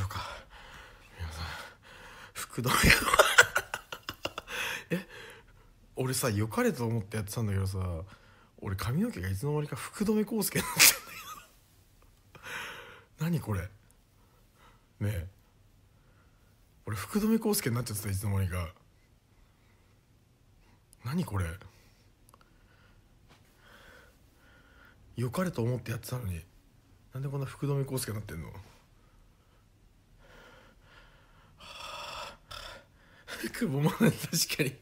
ようか皆さん福留 え俺さよかれと思ってやってたんだけどさ俺髪の毛がいつの間にか福留孝介になっんだけど何これねえ俺福留孝介になっちゃってたいつの間にか何これよかれと思ってやってたのになんでこんな福留孝介になってんの久保も確かに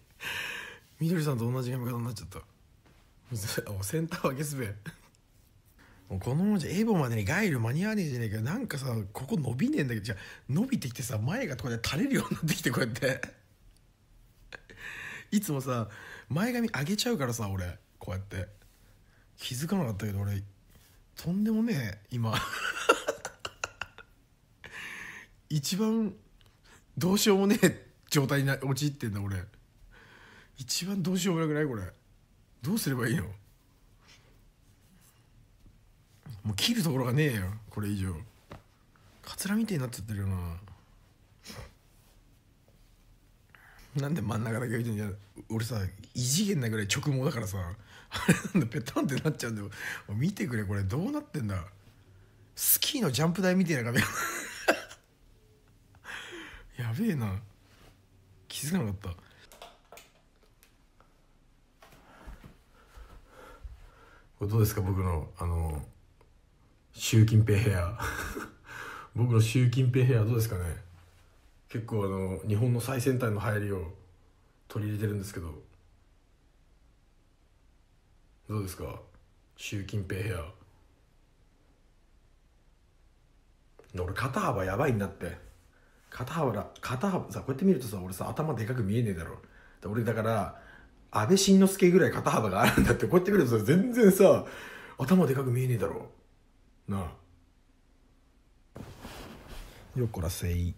みどりさんと同じ髪型になっちゃったもう センター分けすべもうこのままじゃエボまでにガイル間に合わねえじゃねえかなんかさここ伸びねえんだけどじゃ伸びてきてさ前がとかで垂れるようになってきてこうやって いつもさ前髪上げちゃうからさ俺こうやって気づかなかったけど俺とんでもねえ今 一番どうしようもねえ状態に陥ってんだ俺一番どうしようもなくないこれどうすればいいのもう切るところがねえよこれ以上カツラみてえになっちゃってるよななんで真ん中だけ置いてんじゃん俺さ異次元なぐらい直毛だからさあれなんだペタンってなっちゃうんだよ見てくれこれどうなってんだスキーのジャンプ台みたいな髪 やべえな気づかなかったこれどうですか僕のあの習近平ヘア 僕の習近平ヘアどうですかね結構あの日本の最先端の流行りを取り入れてるんですけどどうですか習近平ヘア俺肩幅やばいんだって肩幅肩幅さこうやって見るとさ俺さ頭でかく見えねえだろ俺だから安倍晋之助ぐらい肩幅があるんだってこうやって見るとさ全然さ頭でかく見えねえだろなあよっこらせい。